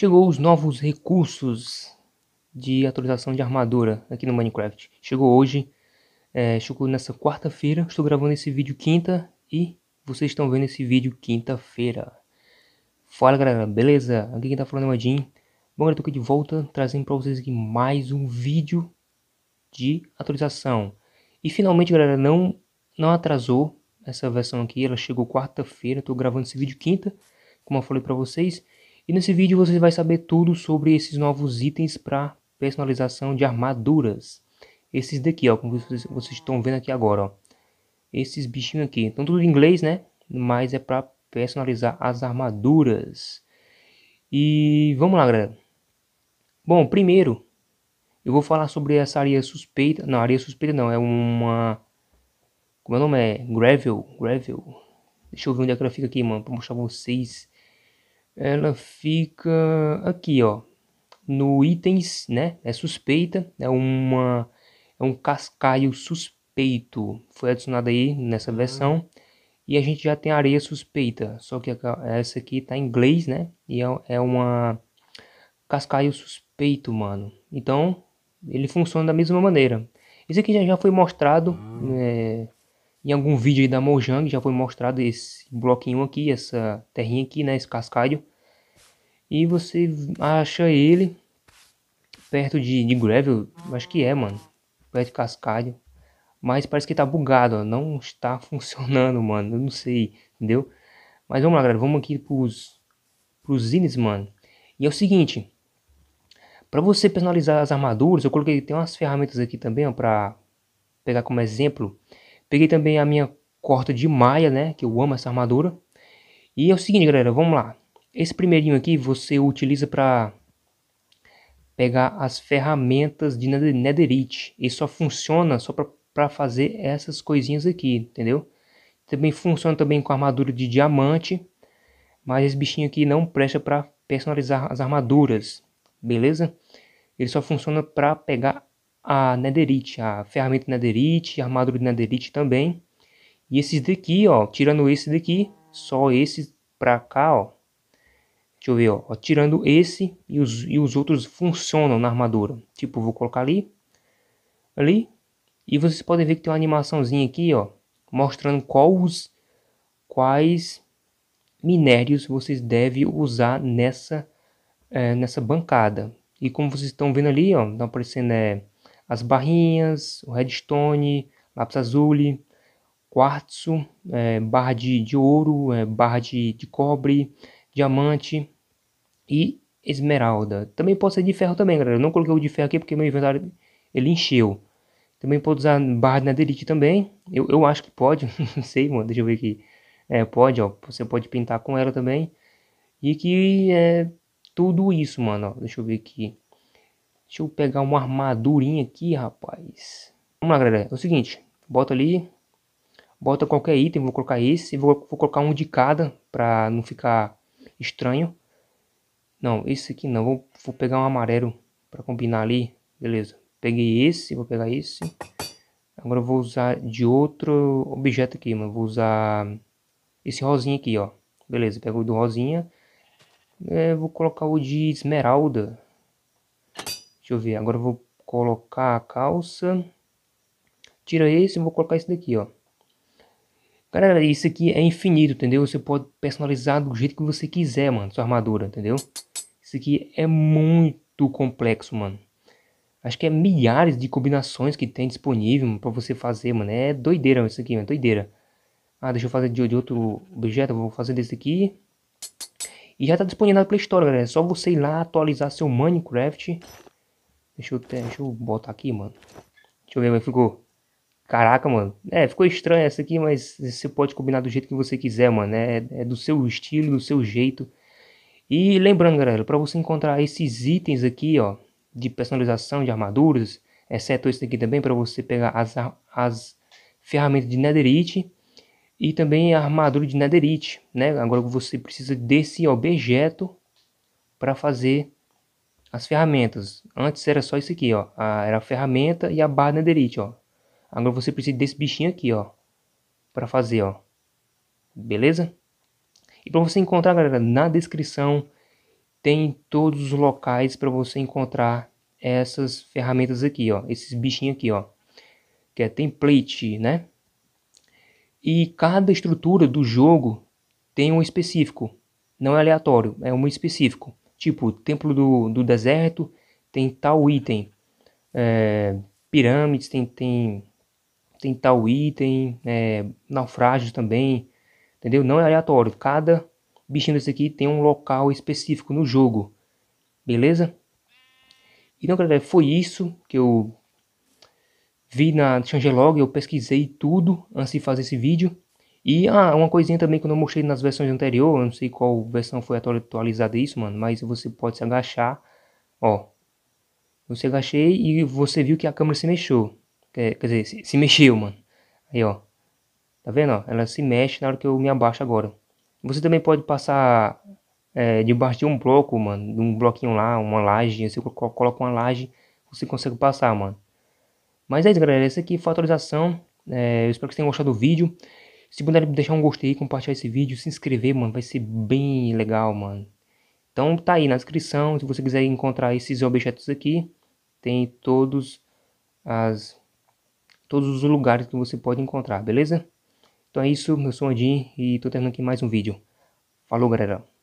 Chegou os novos recursos de atualização de armadura aqui no Minecraft. Chegou hoje, é, chegou nessa quarta-feira. Estou gravando esse vídeo quinta e vocês estão vendo esse vídeo quinta-feira. Fala galera, beleza? Aqui quem tá falando é o Madin. Bom, eu tô aqui de volta trazendo para vocês aqui mais um vídeo de atualização. E finalmente, galera, não, não atrasou essa versão aqui. Ela chegou quarta-feira, estou gravando esse vídeo quinta, como eu falei para vocês. E nesse vídeo você vai saber tudo sobre esses novos itens para personalização de armaduras. Esses daqui, ó, como vocês, vocês estão vendo aqui agora, ó. Esses bichinhos aqui, estão tudo em inglês, né? Mas é para personalizar as armaduras. E vamos lá, galera. Bom, primeiro, eu vou falar sobre essa área suspeita. Não, área suspeita não, é uma... Como é o nome? É Gravel, Gravel. Deixa eu ver onde é que ela fica aqui, mano, pra mostrar pra vocês ela fica aqui, ó, no itens, né? É suspeita, é uma é um cascaio suspeito. Foi adicionado aí nessa uhum. versão. E a gente já tem areia suspeita, só que essa aqui tá em inglês, né? E é, é uma cascaio suspeito, mano. Então, ele funciona da mesma maneira. Isso aqui já, já foi mostrado uhum. é, em algum vídeo aí da Mojang, já foi mostrado esse bloquinho aqui, essa terrinha aqui, né? Esse cascalho. E você acha ele perto de, de Gravel, acho que é, mano. Perto de Cascadia, Mas parece que tá bugado, ó. Não está funcionando, mano. Eu não sei, entendeu? Mas vamos lá, galera. Vamos aqui pros, pros zines, mano. E é o seguinte. Para você personalizar as armaduras, eu coloquei tem umas ferramentas aqui também, ó, para pegar como exemplo. Peguei também a minha corta de maia, né, que eu amo essa armadura. E é o seguinte, galera, vamos lá. Esse primeirinho aqui você utiliza para pegar as ferramentas de netherite. E só funciona só para fazer essas coisinhas aqui, entendeu? Também funciona também com armadura de diamante, mas esse bichinho aqui não presta para personalizar as armaduras, beleza? Ele só funciona para pegar a netherite, a ferramenta netherite, a armadura de netherite também. E esses daqui, ó, tirando esse daqui, só esse para cá, ó, Deixa eu ver, ó, ó tirando esse e os, e os outros funcionam na armadura. Tipo, vou colocar ali, ali. E vocês podem ver que tem uma animaçãozinha aqui, ó, mostrando quais, quais minérios vocês devem usar nessa, é, nessa bancada. E como vocês estão vendo ali, ó, estão tá aparecendo é, as barrinhas, o redstone, lápis azul, quartzo, é, barra de, de ouro, é, barra de, de cobre, diamante e esmeralda. Também pode ser de ferro também, galera. Eu não coloquei o de ferro aqui porque meu inventário ele encheu. Também pode usar barra de naderite também. Eu, eu acho que pode, não sei, mano. Deixa eu ver aqui. É, pode, ó. Você pode pintar com ela também. E que é tudo isso, mano. Ó, deixa eu ver aqui. Deixa eu pegar uma armadurinha aqui, rapaz. Vamos lá, galera. É o seguinte. Bota ali. Bota qualquer item. Vou colocar esse. Vou, vou colocar um de cada. Pra não ficar estranho. Não, esse aqui não. Vou, vou pegar um amarelo para combinar ali. Beleza. Peguei esse, vou pegar esse. Agora eu vou usar de outro objeto aqui, mano. Vou usar esse rosinha aqui, ó. Beleza, pego o do rosinha. É, vou colocar o de esmeralda. Deixa eu ver. Agora eu vou colocar a calça. Tira esse e vou colocar esse daqui, ó. Cara, isso aqui é infinito, entendeu? Você pode personalizar do jeito que você quiser, mano, sua armadura, entendeu? Isso aqui é muito complexo, mano. Acho que é milhares de combinações que tem disponível para você fazer, mano. É doideira isso aqui, mano, doideira. Ah, deixa eu fazer de, de outro objeto, vou fazer desse aqui. E já tá disponível na Play Store, galera. É só você ir lá atualizar seu Minecraft. Deixa eu, deixa eu botar aqui, mano. Deixa eu ver como é ficou. Caraca, mano. É, ficou estranho essa aqui, mas você pode combinar do jeito que você quiser, mano. É, é do seu estilo, do seu jeito. E lembrando, galera, para você encontrar esses itens aqui, ó, de personalização de armaduras, exceto esse aqui também, para você pegar as, as ferramentas de netherite e também a armadura de netherite, né? Agora você precisa desse objeto para fazer as ferramentas. Antes era só isso aqui, ó. A, ah, era a ferramenta e a barra netherite, ó. Agora você precisa desse bichinho aqui, ó. Pra fazer, ó. Beleza? E para você encontrar, galera, na descrição tem todos os locais para você encontrar essas ferramentas aqui, ó, esses bichinhos aqui, ó, que é template, né? E cada estrutura do jogo tem um específico, não é aleatório, é um específico. Tipo, templo do, do deserto tem tal item, é, pirâmides tem, tem tem tal item, é, naufrágio também, entendeu? Não é aleatório, cada bichinho desse aqui tem um local específico no jogo, beleza? Então, galera, foi isso que eu vi na Changelog, eu pesquisei tudo antes de fazer esse vídeo. E ah, uma coisinha também que eu não mostrei nas versões anteriores, não sei qual versão foi atualizada isso, mano, mas você pode se agachar, ó. Você agachei e você viu que a câmera se mexeu. Quer, é, quer dizer, se, se, mexeu, mano. Aí, ó. Tá vendo, ó? Ela se mexe na hora que eu me abaixo agora. Você também pode passar é, debaixo de um bloco, mano. De um bloquinho lá, uma laje. Você coloca uma laje, você consegue passar, mano. Mas é isso, galera. Essa aqui foi a atualização. É, eu espero que vocês tenham gostado do vídeo. Se puder deixar um gostei, compartilhar esse vídeo, se inscrever, mano, vai ser bem legal, mano. Então tá aí na descrição, se você quiser encontrar esses objetos aqui, tem todos as todos os lugares que você pode encontrar, beleza? Então é isso, meu sou Andin é e tô terminando aqui mais um vídeo. Falou, galera!